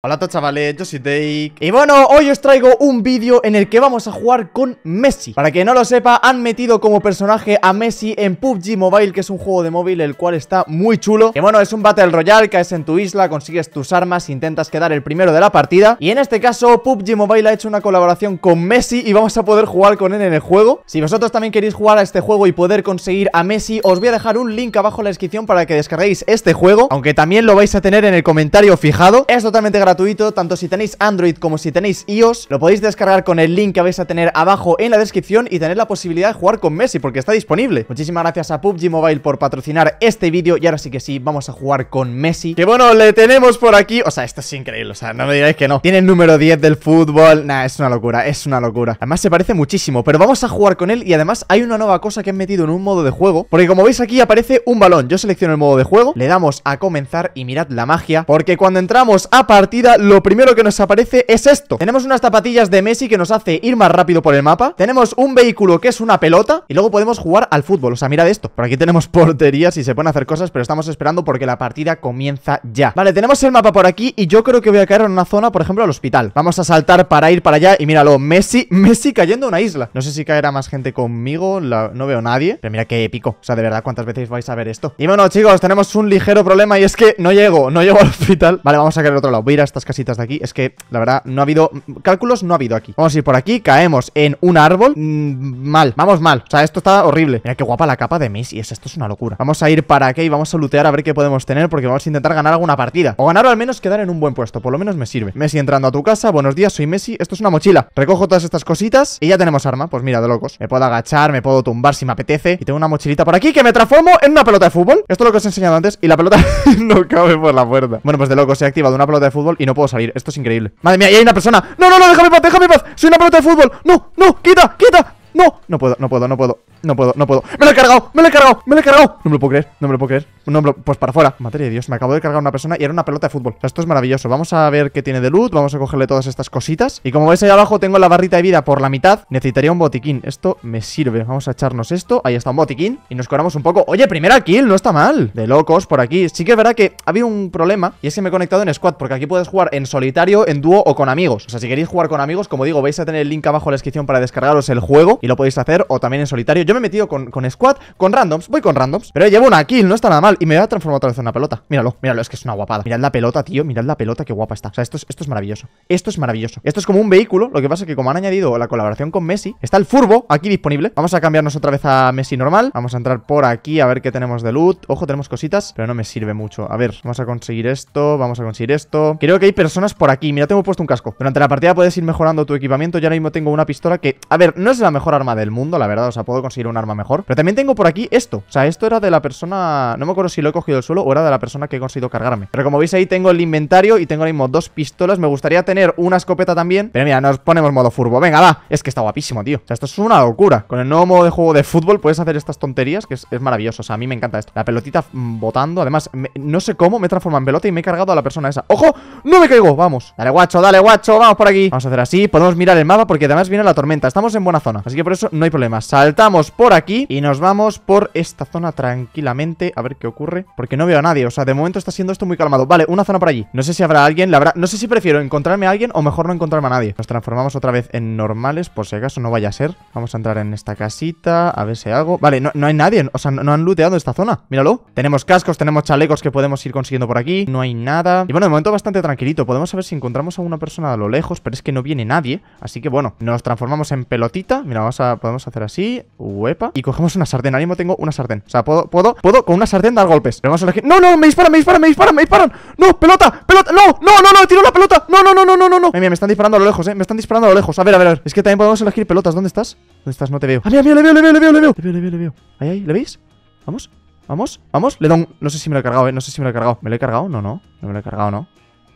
Hola a todos chavales, yo soy Take Y bueno, hoy os traigo un vídeo en el que vamos a jugar con Messi Para que no lo sepa, han metido como personaje a Messi en PUBG Mobile Que es un juego de móvil el cual está muy chulo Que bueno, es un Battle Royale, caes en tu isla, consigues tus armas Intentas quedar el primero de la partida Y en este caso, PUBG Mobile ha hecho una colaboración con Messi Y vamos a poder jugar con él en el juego Si vosotros también queréis jugar a este juego y poder conseguir a Messi Os voy a dejar un link abajo en la descripción para que descarguéis este juego Aunque también lo vais a tener en el comentario fijado Es totalmente gratis gratuito, tanto si tenéis Android como si tenéis iOS. Lo podéis descargar con el link que vais a tener abajo en la descripción y tener la posibilidad de jugar con Messi porque está disponible. Muchísimas gracias a PUBG Mobile por patrocinar este vídeo y ahora sí que sí, vamos a jugar con Messi. Que bueno, le tenemos por aquí. O sea, esto es increíble, o sea, no me digáis que no. Tiene el número 10 del fútbol. Nah, es una locura, es una locura. Además se parece muchísimo, pero vamos a jugar con él y además hay una nueva cosa que han metido en un modo de juego. Porque como veis aquí aparece un balón. Yo selecciono el modo de juego, le damos a comenzar y mirad la magia. Porque cuando entramos a partir lo primero que nos aparece es esto. Tenemos unas zapatillas de Messi que nos hace ir más rápido por el mapa. Tenemos un vehículo que es una pelota y luego podemos jugar al fútbol. O sea, mira de esto. Por aquí tenemos porterías y se pueden hacer cosas, pero estamos esperando porque la partida comienza ya. Vale, tenemos el mapa por aquí y yo creo que voy a caer en una zona, por ejemplo, al hospital. Vamos a saltar para ir para allá y míralo, Messi, Messi cayendo a una isla. No sé si caerá más gente conmigo, no veo nadie, pero mira qué épico. O sea, de verdad, ¿cuántas veces vais a ver esto? Y bueno, chicos, tenemos un ligero problema y es que no llego, no llego al hospital. Vale, vamos a caer al otro lado. Voy a ir a estas casitas de aquí. Es que, la verdad, no ha habido... Cálculos no ha habido aquí. Vamos a ir por aquí, caemos en un árbol. Mm, mal, vamos mal. O sea, esto está horrible. Mira qué guapa la capa de Messi Esto es una locura. Vamos a ir para aquí y vamos a lootear a ver qué podemos tener porque vamos a intentar ganar alguna partida. O ganar o al menos quedar en un buen puesto. Por lo menos me sirve. Messi entrando a tu casa. Buenos días, soy Messi. Esto es una mochila. Recojo todas estas cositas y ya tenemos arma. Pues mira, de locos. Me puedo agachar, me puedo tumbar si me apetece. Y tengo una mochilita por aquí que me transformo en una pelota de fútbol. Esto es lo que os he enseñado antes y la pelota no cabe por la puerta. Bueno, pues de locos he activado una pelota de fútbol y no puedo salir. Esto es increíble. Madre mía, y hay una persona. No, no, no, déjame paz, déjame paz. Soy una pelota de fútbol. No, no, quita, quita. No, no puedo, no puedo, no puedo. No puedo, no puedo. Me lo he cargado, me lo he cargado, me lo he cargado. No me lo puedo creer, no me lo puedo creer. Un pues para afuera. Madre de Dios, me acabo de cargar una persona y era una pelota de fútbol. O sea, esto es maravilloso. Vamos a ver qué tiene de loot. Vamos a cogerle todas estas cositas. Y como veis ahí abajo, tengo la barrita de vida por la mitad. Necesitaría un botiquín. Esto me sirve. Vamos a echarnos esto. Ahí está un botiquín. Y nos curamos un poco. Oye, primera kill, no está mal. De locos por aquí. Sí que es verdad que había un problema. Y es que me he conectado en squad. Porque aquí puedes jugar en solitario, en dúo o con amigos. O sea, si queréis jugar con amigos, como digo, vais a tener el link abajo en la descripción para descargaros el juego. Y lo podéis hacer. O también en solitario. Yo me he metido con, con squad, con randoms. Voy con randoms. Pero llevo una kill, no está nada mal y me voy a transformar otra vez en una pelota. Míralo, míralo, es que es una guapada. Mirad la pelota, tío, mirad la pelota, qué guapa está. O sea, esto es, esto es maravilloso. Esto es maravilloso. Esto es como un vehículo, lo que pasa es que como han añadido la colaboración con Messi, está el furbo aquí disponible. Vamos a cambiarnos otra vez a Messi normal. Vamos a entrar por aquí a ver qué tenemos de loot. Ojo, tenemos cositas, pero no me sirve mucho. A ver, vamos a conseguir esto, vamos a conseguir esto. Creo que hay personas por aquí. Mira, tengo puesto un casco. Durante la partida puedes ir mejorando tu equipamiento. Yo ahora mismo tengo una pistola que, a ver, no es la mejor arma del mundo, la verdad. O sea, puedo conseguir un arma mejor. Pero también tengo por aquí esto. O sea, esto era de la persona... No me acuerdo si lo he cogido del suelo o era de la persona que he conseguido cargarme Pero como veis ahí tengo el inventario y tengo ahora mismo dos pistolas Me gustaría tener una escopeta también Pero mira, nos ponemos modo furbo, venga va Es que está guapísimo, tío, o sea, esto es una locura Con el nuevo modo de juego de fútbol puedes hacer estas tonterías Que es, maravilloso, o sea, a mí me encanta esto La pelotita mm, botando, además, no sé cómo me transforma en pelota Y me he cargado a la persona esa ¡Ojo! ¡No me caigo! Vamos, dale guacho, dale guacho, vamos por aquí Vamos a hacer así, podemos mirar el mapa porque además viene la tormenta Estamos en buena zona, así que por eso no hay problema Saltamos por aquí y nos vamos por esta zona tranquilamente A ver qué ocurre Porque no veo a nadie, o sea, de momento está siendo esto muy calmado Vale, una zona por allí, no sé si habrá alguien la habrá... No sé si prefiero encontrarme a alguien o mejor no encontrarme a nadie Nos transformamos otra vez en normales Por si acaso no vaya a ser Vamos a entrar en esta casita, a ver si hago Vale, no, no hay nadie, o sea, no, han looteado esta zona Míralo, tenemos cascos, tenemos chalecos que podemos ir consiguiendo por aquí No hay nada Y bueno, de momento bastante tranquilito Podemos saber si encontramos a una persona a lo lejos Pero es que no viene nadie Así que bueno, nos transformamos en pelotita Mira, vamos a, podemos hacer así Uepa Y cogemos una sartén, ahora mismo tengo una sartén O sea, puedo, puedo, puedo con una sartén dar golpes Pero vamos a elegir No, no, me disparan, me disparan, me disparan, me disparan No, pelota, pelota No, no, no, no, tiro la pelota No, no, no, no, no, no Ay, me están disparando a lo lejos, eh Me están disparando a lo lejos A ver, a ver, a ver Es que también podemos elegir pelotas ¿Dónde estás? ¿Dónde estás? No te veo ¡Ay, ah, mira, le veo, le veo, le veo, le veo Le veo, le veo, le veo Ahí, ahí, ¿le veis? Vamos, vamos, vamos Le da un... No sé si me lo he cargado, eh No sé si me lo he cargado ¿Me lo he cargado? No, no No me lo he cargado, no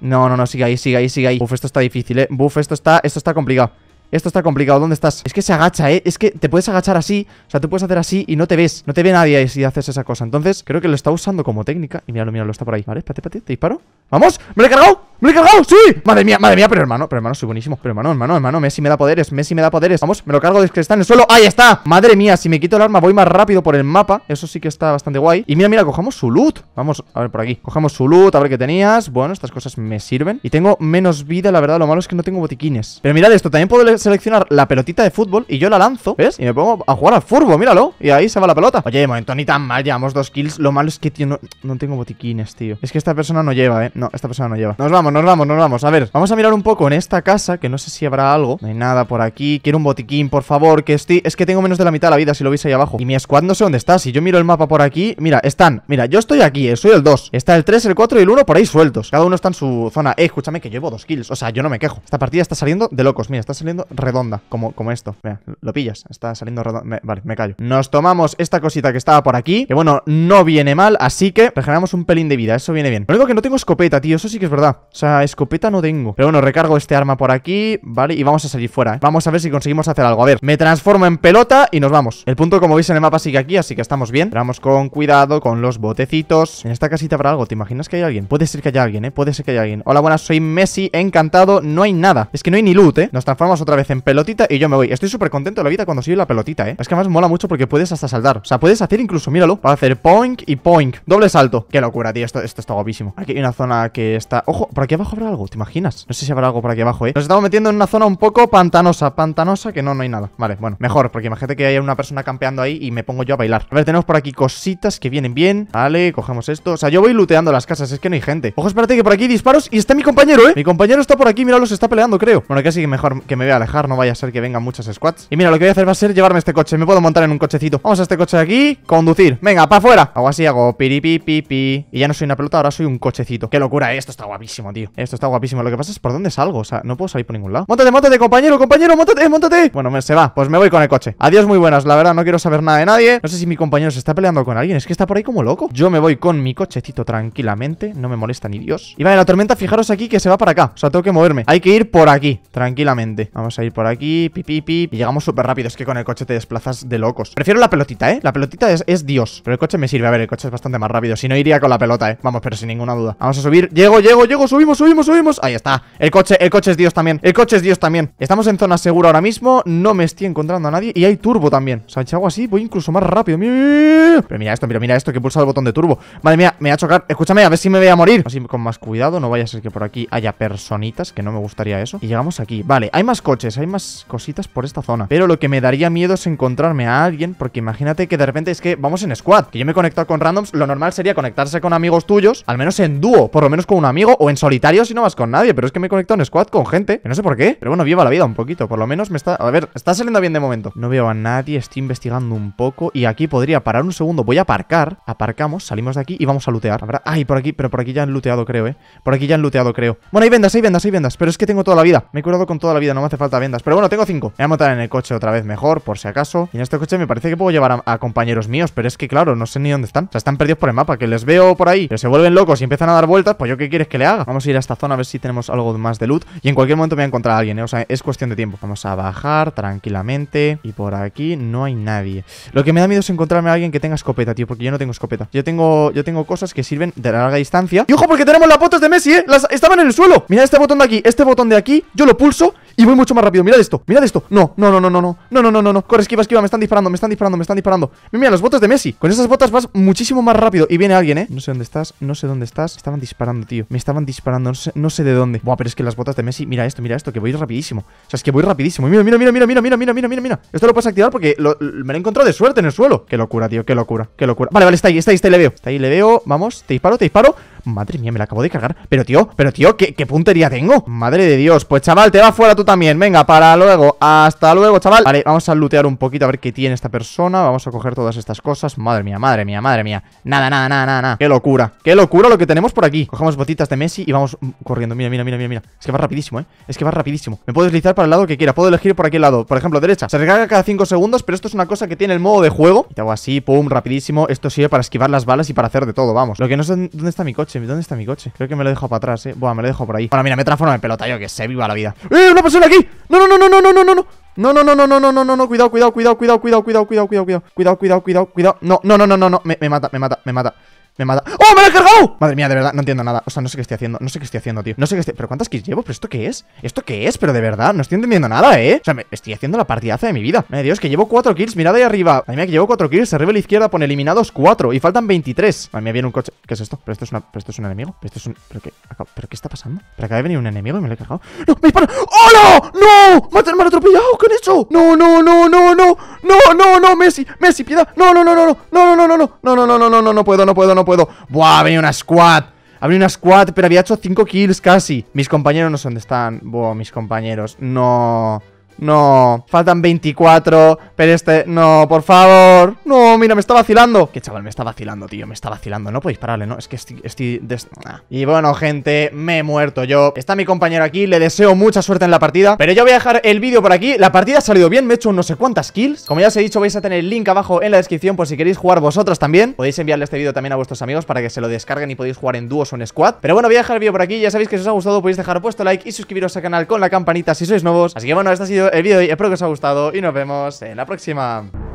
No, no, no, sigue ahí, sigue ahí, sigue ahí Buf, esto está difícil, eh Buf, esto está, esto está complicado esto está complicado, ¿dónde estás? Es que se agacha, ¿eh? Es que te puedes agachar así O sea, tú puedes hacer así y no te ves No te ve nadie si haces esa cosa Entonces, creo que lo está usando como técnica Y mira, lo está por ahí Vale, espérate, espérate, te disparo ¡Vamos! ¡Me lo he cargado! ¡Me lo he cargado! ¡Sí! ¡Madre mía, madre mía! Pero hermano, pero hermano, soy buenísimo Pero hermano, hermano, hermano Messi me da poderes Messi me da poderes Vamos, me lo cargo de que está en el suelo ¡Ahí está! ¡Madre mía! Si me quito el arma voy más rápido por el mapa Eso sí que está bastante guay Y mira, mira, cojamos su loot Vamos, a ver por aquí cogemos su loot, a ver qué tenías Bueno, estas cosas me sirven Y tengo menos vida, la verdad Lo malo es que no tengo botiquines Pero mirad esto, también puedo seleccionar la pelotita de fútbol y yo la lanzo, ¿ves? Y me pongo a jugar al furbo, míralo. Y ahí se va la pelota. Oye, de momento ni tan mal, llevamos dos kills. Lo malo es que, tío, no, tengo botiquines, tío. Es que esta persona no lleva, ¿eh? No, esta persona no lleva. Nos vamos, nos vamos, nos vamos. A ver, vamos a mirar un poco en esta casa, que no sé si habrá algo. No hay nada por aquí. Quiero un botiquín, por favor, que estoy... Es que tengo menos de la mitad de la vida, si lo veis ahí abajo. Y mi squad no sé dónde está. Si yo miro el mapa por aquí... Mira, están... Mira, yo estoy aquí, eh, soy el 2. Está el 3, el 4 y el 1 por ahí sueltos. Cada uno está en su zona. Eh, escúchame que llevo dos kills. O sea, yo no me quejo. Esta partida está saliendo de locos. Mira, está saliendo redonda, como, como esto. Mira, lo pillas, está saliendo redonda. vale, me callo. Nos tomamos esta cosita que estaba por aquí, que bueno, no viene mal, así que regeneramos un pelín de vida, eso viene bien. Lo único que no tengo escopeta, tío, eso sí que es verdad. O sea, escopeta no tengo. Pero bueno, recargo este arma por aquí, ¿vale? Y vamos a salir fuera, ¿eh? Vamos a ver si conseguimos hacer algo. A ver, me transformo en pelota y nos vamos. El punto, como veis en el mapa, sigue aquí, así que estamos bien. Vamos con cuidado, con los botecitos. En esta casita habrá algo, ¿te imaginas que hay alguien? Puede ser que haya alguien, ¿eh? Puede ser que haya alguien. Hola, buenas, soy Messi, encantado. No hay nada. Es que no hay ni loot, ¿eh? Nos transformamos otra vez vez en pelotita y yo me voy. Estoy súper contento de la vida cuando sigue la pelotita, ¿eh? Es que además mola mucho porque puedes hasta saltar. O sea, puedes hacer incluso, míralo, para hacer poink y poink. Doble salto. Qué locura, tío. Esto, esto está guapísimo. Aquí hay una zona que está... Ojo, por aquí abajo habrá algo, ¿te imaginas? No sé si habrá algo por aquí abajo, ¿eh? Nos estamos metiendo en una zona un poco pantanosa. Pantanosa que no, no hay nada. Vale, bueno, mejor. Porque imagínate que hay una persona campeando ahí y me pongo yo a bailar. A ver, tenemos por aquí cositas que vienen bien. Vale, cogemos esto. O sea, yo voy looteando las casas. Es que no hay gente. Ojo, espérate que por aquí disparos y está mi compañero, ¿eh? Mi compañero está por aquí. Mira, se está peleando, creo. Bueno, casi que mejor que me vea la no vaya a ser que vengan muchas squads Y mira, lo que voy a hacer va a ser llevarme este coche Me puedo montar en un cochecito Vamos a este coche de aquí, conducir Venga, para afuera Hago así, hago pipi Y ya no soy una pelota, ahora soy un cochecito Qué locura, eh. esto está guapísimo, tío Esto está guapísimo Lo que pasa es por dónde salgo, o sea, no puedo salir por ningún lado Móntate, móntate, compañero, compañero, móntate, eh, móntate Bueno, se va, pues me voy con el coche Adiós, muy buenas, la verdad, no quiero saber nada de nadie No sé si mi compañero se está peleando con alguien Es que está por ahí como loco Yo me voy con mi cochecito tranquilamente No me molesta ni Dios Y vale, la tormenta, fijaros aquí que se va para acá O sea, tengo que moverme Hay que ir por aquí, tranquilamente Vamos ir por aquí, pipi Pi, y llegamos súper rápido. Es que con el coche te desplazas de locos. Prefiero la pelotita, ¿eh? La pelotita es, Dios. Pero el coche me sirve. A ver, el coche es bastante más rápido. Si no, iría con la pelota, ¿eh? Vamos, pero sin ninguna duda. Vamos a subir. Llego, llego, llego. Subimos, subimos, subimos. Ahí está. El coche, el coche es Dios también. El coche es Dios también. Estamos en zona segura ahora mismo. No me estoy encontrando a nadie. Y hay turbo también. O sea, si hago así, voy incluso más rápido. Pero mira esto, mira, mira esto. Que he pulsado el botón de turbo. vale mía, me va a chocar. Escúchame, a ver si me voy a morir. Así con más cuidado. No vaya a ser que por aquí haya personitas. Que no me gustaría eso. Y llegamos aquí. Vale, hay más coches hay más cositas por esta zona. Pero lo que me daría miedo es encontrarme a alguien, porque imagínate que de repente es que vamos en squad, que yo me he conectado con randoms, lo normal sería conectarse con amigos tuyos, al menos en dúo, por lo menos con un amigo, o en solitario si no vas con nadie, pero es que me he conectado en squad con gente, no sé por qué, pero bueno, viva la vida un poquito, por lo menos me está... A ver, está saliendo bien de momento. No veo a nadie, estoy investigando un poco, y aquí podría parar un segundo, voy a aparcar, aparcamos, salimos de aquí y vamos a lootear. Habrá... Ay, por aquí, pero por aquí ya han looteado creo, eh. Por aquí ya han looteado creo. Bueno, hay vendas, hay vendas, hay vendas, pero es que tengo toda la vida, me he curado con toda la vida, no me hace falta Vendas, Pero bueno, tengo cinco. Me voy a montar en el coche otra vez mejor, por si acaso. Y en este coche me parece que puedo llevar a, compañeros míos, pero es que claro, no sé ni dónde están. O sea, están perdidos por el mapa, que les veo por ahí, pero se vuelven locos y empiezan a dar vueltas, pues yo qué quieres que le haga. Vamos a ir a esta zona a ver si tenemos algo más de luz Y en cualquier momento me voy a encontrar a alguien, ¿eh? o sea, es cuestión de tiempo. Vamos a bajar tranquilamente. Y por aquí no hay nadie. Lo que me da miedo es encontrarme a alguien que tenga escopeta, tío, porque yo no tengo escopeta. Yo tengo, yo tengo cosas que sirven de larga distancia. Y ojo, porque tenemos las fotos de Messi, ¿eh? Las, estaban en el suelo. Mira este botón de aquí, este botón de aquí, yo lo pulso y voy mucho más rápido, mirad esto, mirad esto No, no, no, no, no, no, no, no, no, no, no Corre, esquiva, esquiva, me están disparando, me están disparando, me están disparando Mira, las botas de Messi, con esas botas vas muchísimo más rápido Y viene alguien, eh, no sé dónde estás, no sé dónde estás Estaban disparando, tío, me estaban disparando, no sé, de dónde Buah, pero es que las botas de Messi, mira esto, mira esto, que voy rapidísimo O sea, es que voy rapidísimo, mira, mira, mira, mira, mira, mira, mira, mira, mira, Esto lo puedes activar porque me lo he encontrado de suerte en el suelo Qué locura, tío, qué locura, qué locura Vale, vale, está ahí, está ahí, está ahí, le veo Está ahí, le veo, vamos, te disparo, te disparo Madre mía, me la acabo de cargar. Pero tío, pero tío, ¿qué, qué puntería tengo? Madre de Dios. Pues chaval, te va fuera tú también. Venga, para luego. Hasta luego, chaval. Vale, vamos a lootear un poquito a ver qué tiene esta persona. Vamos a coger todas estas cosas. Madre mía, madre mía, madre mía. Nada, nada, nada, nada, Qué locura. Qué locura lo que tenemos por aquí. Cogemos botitas de Messi y vamos corriendo. Mira, mira, mira, mira, mira. Es que va rapidísimo, ¿eh? Es que va rapidísimo. Me puedo deslizar para el lado que quiera. Puedo elegir por aquel lado. Por ejemplo, derecha. Se recarga cada 5 segundos, pero esto es una cosa que tiene el modo de juego. Y te hago así, pum, rapidísimo. Esto sirve para esquivar las balas y para hacer de todo, vamos. Lo que no sé dónde está mi coche. ¿Dónde está mi coche? Creo que me lo dejo para atrás, eh. Buah, me lo dejo por ahí. Bueno, mira, me transformo en pelota, yo que sé, viva la vida. ¡Eh! ¡Una persona aquí! ¡No, no, no, no, no, no, no, no! No, no, no, no, no, no, no, no, no, cuidado, cuidado, cuidado, cuidado, cuidado, cuidado, cuidado, cuidado, cuidado, cuidado, cuidado, cuidado, no, no, no, no, no, me, me mata, me mata, me mata. Me mata. ¡Oh, me lo he cargado! Madre mía, de verdad, no entiendo nada. O sea, no sé qué estoy haciendo, no sé qué estoy haciendo, tío. No sé qué estoy. ¿Pero cuántas kills llevo? ¿Pero esto qué es? ¿Esto qué es? Pero de verdad, no estoy entendiendo nada, ¿eh? O sea, me estoy haciendo la partidaza de mi vida. Madre Dios, que llevo cuatro kills. Mirad ahí arriba. Madre mía, que llevo cuatro kills. Arriba a la izquierda pone eliminados cuatro y faltan 23. Madre mía, viene un coche. ¿Qué es esto? ¿Pero esto es, una... ¿Pero esto es un enemigo? ¿Pero esto es ¿Pero qué? ¿Pero qué está pasando? ¿Pero acaba de venir un enemigo y me lo he cargado? ¡No! ¡Me dispara! ¡Hola! ¡No! ¡Me ha atropellado! ¿Qué han hecho? ¡No, no, no, no, no! ¡No, no, no! ¡Messi! ¡Messi, piedad! ¡No, no, no, no! ¡No, no, no, no! ¡No, no, no, no, no! messi messi pida no, no, no, no! ¡No puedo, no puedo, no puedo... Buah, venido una squad. venido una squad, pero había hecho 5 kills casi. Mis compañeros no sé dónde están. Buah, mis compañeros. No... No, faltan 24. Pero este, no, por favor. No, mira, me está vacilando. Qué chaval, me está vacilando, tío. Me está vacilando. No podéis pararle, ¿no? Es que estoy. Ah. Y bueno, gente, me he muerto yo. Está mi compañero aquí. Le deseo mucha suerte en la partida. Pero yo voy a dejar el vídeo por aquí. La partida ha salido bien. Me he hecho no sé cuántas kills. Como ya os he dicho, vais a tener el link abajo en la descripción por si queréis jugar vosotros también. Podéis enviarle este vídeo también a vuestros amigos para que se lo descarguen y podéis jugar en dúos o en squad. Pero bueno, voy a dejar el vídeo por aquí. Ya sabéis que si os ha gustado, podéis dejar puesto like y suscribiros al canal con la campanita si sois nuevos. Así que bueno, este ha sido el vídeo de Espero que os haya gustado y nos vemos en la próxima.